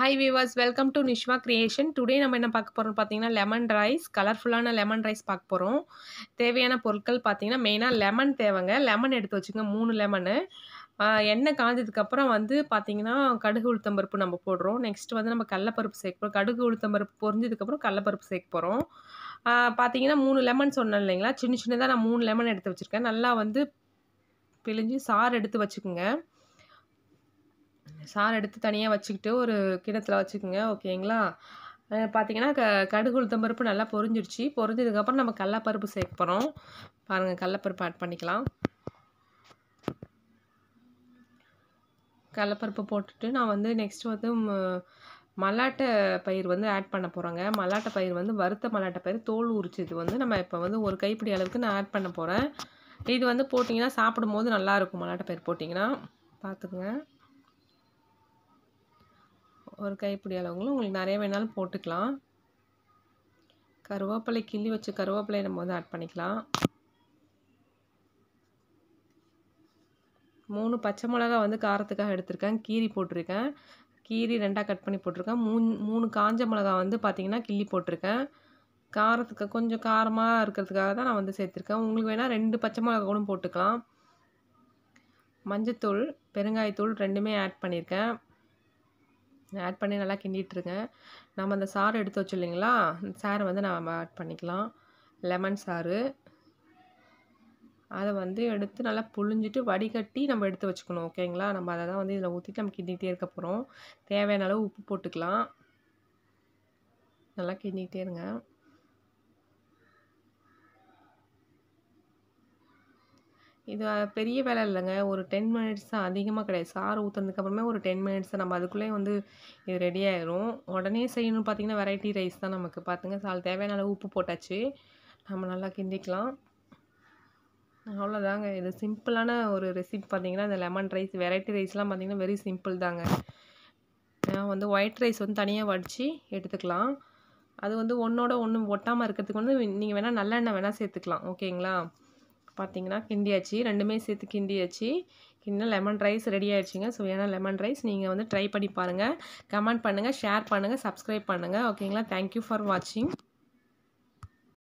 hi viewers welcome to Nishma creation today நம்ம என்ன பார்க்க போகிறோம் பார்த்தீங்கன்னா லெமன் ரைஸ் கலர்ஃபுல்லான லெமன் ரைஸ் பார்க்க போகிறோம் தேவையான பொருட்கள் பார்த்தீங்கன்னா மெயினாக லெமன் தேவைங்க லெமன் எடுத்து வச்சுங்க மூணு லெமனு எண்ணெய் காஞ்சதுக்கப்புறம் வந்து பார்த்திங்கன்னா கடுகு உளுத்தம்பருப்பு நம்ம போடுறோம் நெக்ஸ்ட் வந்து நம்ம கடலப்பருப்பு சேர்க்க போகிறோம் கடுகு உளுத்தம்பருப்பு பொரிஞ்சதுக்கப்புறம் கடலப்பருப்பு சேர்க்க போகிறோம் பார்த்தீங்கன்னா மூணு லெமன் சொன்னேன் இல்லைங்களா சின்ன சின்னதாக நான் மூணு லெமன் எடுத்து வச்சுருக்கேன் நல்லா வந்து பிழிஞ்சு சாறு எடுத்து வச்சுக்கோங்க சாறு எடுத்து தனியாக வச்சுக்கிட்டு ஒரு கிணத்துல வச்சுக்கோங்க ஓகேங்களா பார்த்தீங்கன்னா க கடுகு உளுத்தம் பருப்பு நல்லா பொரிஞ்சிருச்சு பொரிஞ்சதுக்கப்புறம் நம்ம கடலப்பருப்பு சேர்க்க போகிறோம் பாருங்கள் கடலப்பருப்பு ஆட் பண்ணிக்கலாம் கடலப்பருப்பு போட்டுட்டு நான் வந்து நெக்ஸ்ட் வந்து மல்லாட்டை பயிர் வந்து ஆட் பண்ண போகிறோங்க மல்லாட்டை பயிர் வந்து வறுத்த மல்லாட்டை பயிர் தோல் உரிச்சது வந்து நம்ம இப்போ வந்து ஒரு கைப்பிடி அளவுக்கு நான் ஆட் பண்ண போகிறேன் இது வந்து போட்டிங்கன்னா சாப்பிடும்போது நல்லாயிருக்கும் மல்லாட்டை பயிர் போட்டிங்கன்னா பார்த்துக்குங்க ஒரு கைப்பிடி அளவுங்களும் உங்களுக்கு நிறைய வேணாலும் போட்டுக்கலாம் கருவேப்பிலை கிள்ளி வச்சு கருவேப்பிலையை நம்ம வந்து ஆட் பண்ணிக்கலாம் மூணு பச்சை மிளகா வந்து காரத்துக்காக எடுத்திருக்கேன் கீரி போட்டிருக்கேன் கீரி ரெண்டாக கட் பண்ணி போட்டிருக்கேன் மூணு மூணு காஞ்ச மிளகா வந்து பார்த்திங்கன்னா கிள்ளி போட்டிருக்கேன் காரத்துக்கு கொஞ்சம் காரமாக இருக்கிறதுக்காக தான் நான் வந்து சேர்த்துருக்கேன் உங்களுக்கு வேணால் ரெண்டு பச்சை மிளகா கூட போட்டுக்கலாம் மஞ்சத்தூள் பெருங்காயத்தூள் ரெண்டுமே ஆட் பண்ணியிருக்கேன் ஆட் பண்ணி நல்லா கிண்டிகிட்ருங்க நம்ம அந்த சாறு எடுத்து வச்சு இல்லைங்களா அந்த சாரை வந்து நம்ம ஆட் பண்ணிக்கலாம் லெமன் சாறு அதை வந்து எடுத்து நல்லா புழிஞ்சிட்டு வடிகட்டி நம்ம எடுத்து வச்சுக்கணும் ஓகேங்களா நம்ம அதை தான் வந்து இதில் ஊற்றிட்டு நம்ம கிண்டிகிட்டே இருக்க போகிறோம் தேவையான அளவு உப்பு போட்டுக்கலாம் நல்லா கிண்டிகிட்டே இருங்க இது பெரிய வேலை இல்லைங்க ஒரு டென் மினிட்ஸ் தான் அதிகமாக கிடையாது சாறு அப்புறமே ஒரு டென் மினிட்ஸ் நம்ம அதுக்குள்ளேயே வந்து இது ரெடி ஆயிரும் உடனே செய்யணும்னு பார்த்திங்கன்னா வெரைட்டி ரைஸ் தான் நமக்கு பார்த்துங்க சால் தேவையான அளவு உப்பு போட்டாச்சு நம்ம நல்லா கிண்டிக்கலாம் அவ்வளோதாங்க இது சிம்பிளான ஒரு ரெசிபி பார்த்தீங்கன்னா இந்த லெமன் ரைஸ் வெரைட்டி ரைஸ்லாம் பார்த்திங்கன்னா வெரி சிம்பிள் தாங்க நான் வந்து ஒயிட் ரைஸ் வந்து தனியாக வடித்து எடுத்துக்கலாம் அது வந்து ஒன்றோட ஒன்று ஒட்டாமல் இருக்கிறதுக்கு வந்து நீங்கள் வேணால் நல்லெண்ணெய் வேணால் சேர்த்துக்கலாம் ஓகேங்களா பார்த்தீங்கன்னா கிண்டியாச்சு ரெண்டுமே சேர்த்து கிண்டியாச்சு இன்னும் லெமன் ரைஸ் ரெடி ஆகிடுச்சிங்க சுவையான லெமன் ரைஸ் நீங்கள் வந்து ட்ரை பண்ணி பாருங்கள் கமெண்ட் பண்ணுங்கள் ஷேர் பண்ணுங்கள் சப்ஸ்கிரைப் பண்ணுங்கள் ஓகேங்களா தேங்க்யூ ஃபார் வாட்சிங்